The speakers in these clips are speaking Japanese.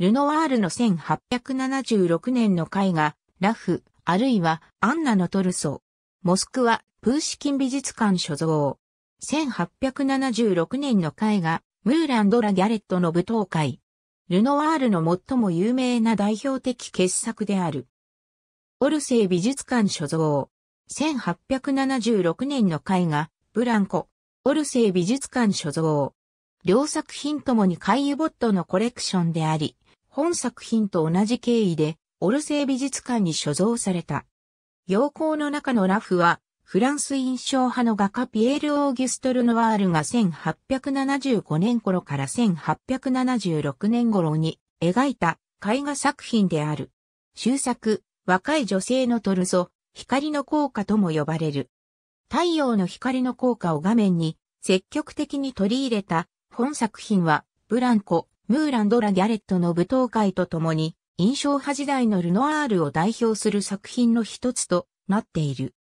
ルノワールの1876年の絵画、ラフ、あるいはアンナのトルソ。モスクワ、プーシキン美術館所蔵。1876年の絵画、ムーランドラ・ギャレットの舞踏会。ルノワールの最も有名な代表的傑作である。オルセイ美術館所蔵。1876年の絵画、ブランコ。オルセイ美術館所蔵。両作品ともにカイユボットのコレクションであり、本作品と同じ経緯で、オルセー美術館に所蔵された。陽光の中のラフは、フランス印象派の画家ピエール・オーギュストル・ノワールが1875年頃から1876年頃に描いた絵画作品である。終作、若い女性のトルソ、光の効果とも呼ばれる。太陽の光の効果を画面に積極的に取り入れた本作品は、ブランコ、ムーランド・ラ・ギャレットの舞踏会とともに、印象派時代のルノアールを代表する作品の一つとなっている。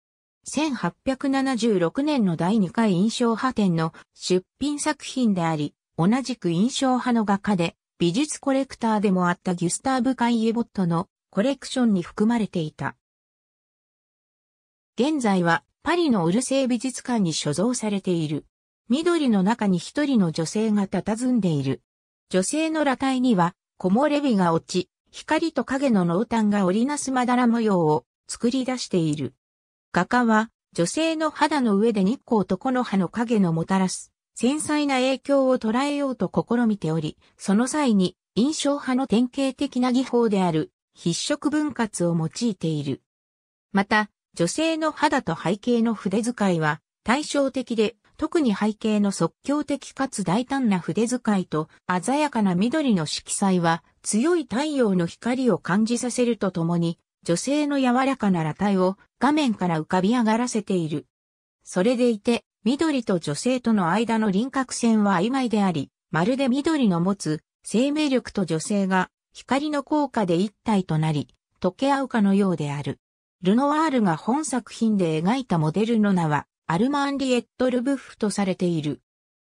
1876年の第2回印象派展の出品作品であり、同じく印象派の画家で、美術コレクターでもあったギュスターブ・カイエボットのコレクションに含まれていた。現在はパリのオルセー美術館に所蔵されている。緑の中に一人の女性が佇んでいる。女性の裸体には、木漏れ日が落ち、光と影の濃淡が織りなすまだら模様を作り出している。画家は、女性の肌の上で日光と木の葉の影のもたらす、繊細な影響を捉えようと試みており、その際に、印象派の典型的な技法である、筆色分割を用いている。また、女性の肌と背景の筆使いは、対照的で特に背景の即興的かつ大胆な筆遣いと鮮やかな緑の色彩は強い太陽の光を感じさせるとともに女性の柔らかな裸体を画面から浮かび上がらせている。それでいて緑と女性との間の輪郭線は曖昧であり、まるで緑の持つ生命力と女性が光の効果で一体となり、溶け合うかのようである。ルノワールが本作品で描いたモデルの名は、アルマンリエット・ルブッフとされている。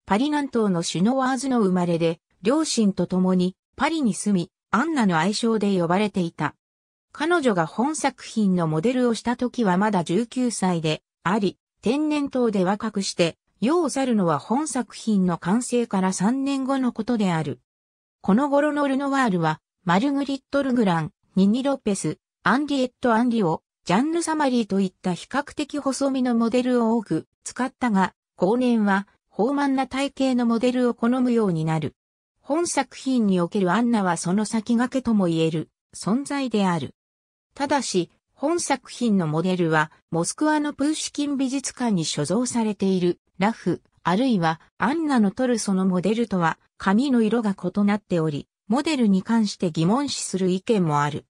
パリ南東のシュノワーズの生まれで、両親と共にパリに住み、アンナの愛称で呼ばれていた。彼女が本作品のモデルをした時はまだ19歳であり、天然痘で若くして、世を去るのは本作品の完成から3年後のことである。この頃のルノワールは、マルグリット・ルグラン、ニニ・ロペス、アンリエット・アンリオ、ジャンルサマリーといった比較的細身のモデルを多く使ったが、後年は、豊満な体型のモデルを好むようになる。本作品におけるアンナはその先駆けとも言える存在である。ただし、本作品のモデルは、モスクワのプーシキン美術館に所蔵されている、ラフ、あるいは、アンナのトルソのモデルとは、髪の色が異なっており、モデルに関して疑問視する意見もある。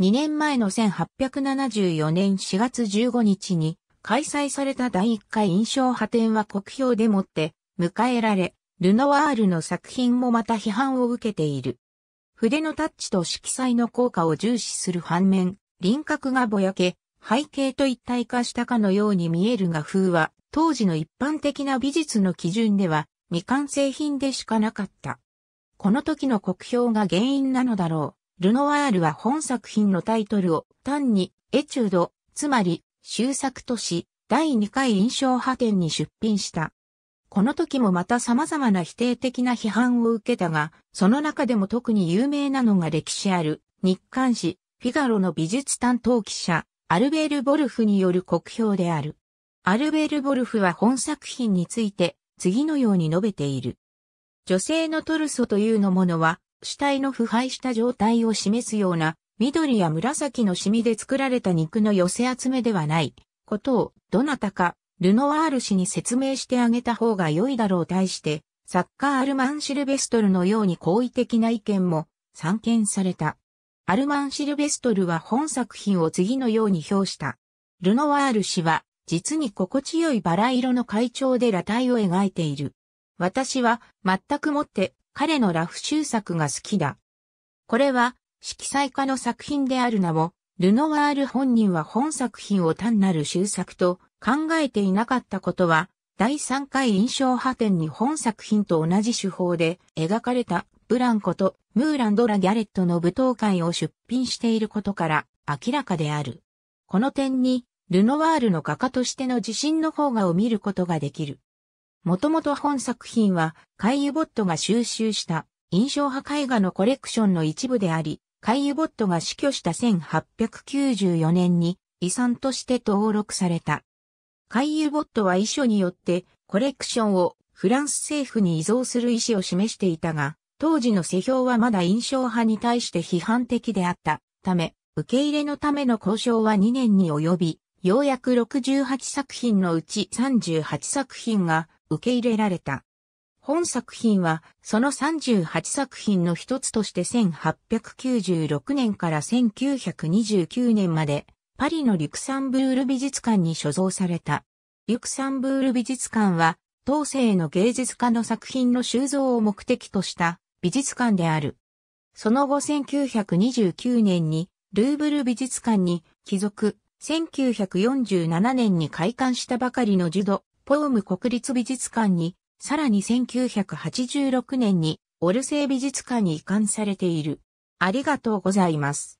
2年前の1874年4月15日に開催された第1回印象派展は国評でもって迎えられ、ルノワールの作品もまた批判を受けている。筆のタッチと色彩の効果を重視する反面、輪郭がぼやけ、背景と一体化したかのように見える画風は、当時の一般的な美術の基準では未完成品でしかなかった。この時の国評が原因なのだろう。ルノワールは本作品のタイトルを単にエチュード、つまり修作とし、第2回印象派展に出品した。この時もまた様々な否定的な批判を受けたが、その中でも特に有名なのが歴史ある日刊誌フィガロの美術担当記者、アルベール・ボルフによる国評である。アルベール・ボルフは本作品について次のように述べている。女性のトルソというのものは死体の腐敗した状態を示すような、緑や紫のシミで作られた肉の寄せ集めではない、ことを、どなたか、ルノワール氏に説明してあげた方が良いだろう対して、サッカー・アルマン・シルベストルのように好意的な意見も散見された。アルマン・シルベストルは本作品を次のように評した。ルノワール氏は実に心地よいバラ色の会長で裸体を描いている。私は全くもって彼のラフ集作が好きだ。これは、色彩家の作品であるなも、ルノワール本人は本作品を単なる修作と考えていなかったことは、第3回印象派展に本作品と同じ手法で描かれたブランコとムーランドラ・ギャレットの舞踏会を出品していることから明らかである。この点に、ルノワールの画家としての自信の方がを見ることができる。もともと本作品は、カイユボットが収集した印象派絵画のコレクションの一部であり、カイユボットが死去した1894年に遺産として登録された。カイユボットは遺書によってコレクションをフランス政府に依存する意思を示していたが、当時の世評はまだ印象派に対して批判的であったため、受け入れのための交渉は2年に及び、ようやく68作品のうち38作品が受け入れられた。本作品は、その38作品の一つとして1896年から1929年まで、パリのリュクサンブール美術館に所蔵された。リュクサンブール美術館は、当世の芸術家の作品の収蔵を目的とした美術館である。その後1929年に、ルーブル美術館に帰属、1947年に開館したばかりのジュド、ポーム国立美術館に、さらに1986年にオルセー美術館に移管されている。ありがとうございます。